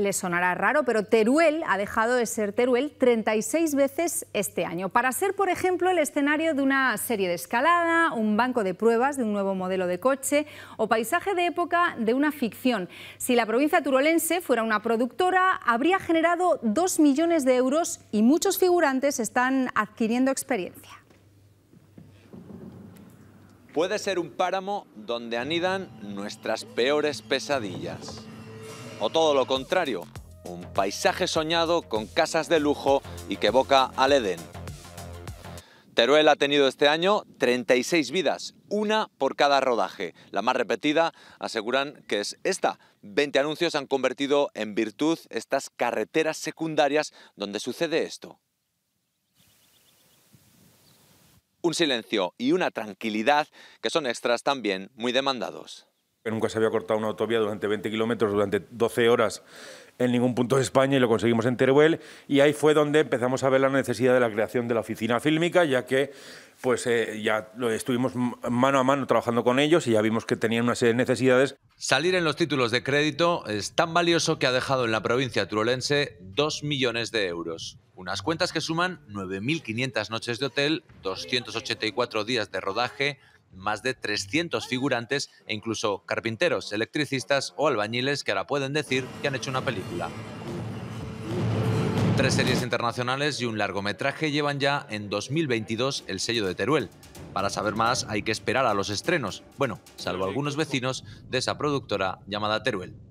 Le sonará raro, pero Teruel ha dejado de ser Teruel 36 veces este año, para ser, por ejemplo, el escenario de una serie de escalada, un banco de pruebas de un nuevo modelo de coche o paisaje de época de una ficción. Si la provincia turolense fuera una productora, habría generado 2 millones de euros y muchos figurantes están adquiriendo experiencia. Puede ser un páramo donde anidan nuestras peores pesadillas o todo lo contrario, un paisaje soñado con casas de lujo y que evoca al Edén. Teruel ha tenido este año 36 vidas, una por cada rodaje. La más repetida aseguran que es esta. 20 anuncios han convertido en virtud estas carreteras secundarias donde sucede esto. Un silencio y una tranquilidad que son extras también muy demandados que nunca se había cortado una autovía durante 20 kilómetros, durante 12 horas en ningún punto de España y lo conseguimos en Teruel. Y ahí fue donde empezamos a ver la necesidad de la creación de la oficina fílmica, ya que pues eh, ya lo estuvimos mano a mano trabajando con ellos y ya vimos que tenían una serie de necesidades. Salir en los títulos de crédito es tan valioso que ha dejado en la provincia turolense 2 millones de euros. Unas cuentas que suman 9.500 noches de hotel, 284 días de rodaje, más de 300 figurantes e incluso carpinteros, electricistas o albañiles que ahora pueden decir que han hecho una película. Tres series internacionales y un largometraje llevan ya en 2022 el sello de Teruel. Para saber más hay que esperar a los estrenos, bueno, salvo algunos vecinos de esa productora llamada Teruel.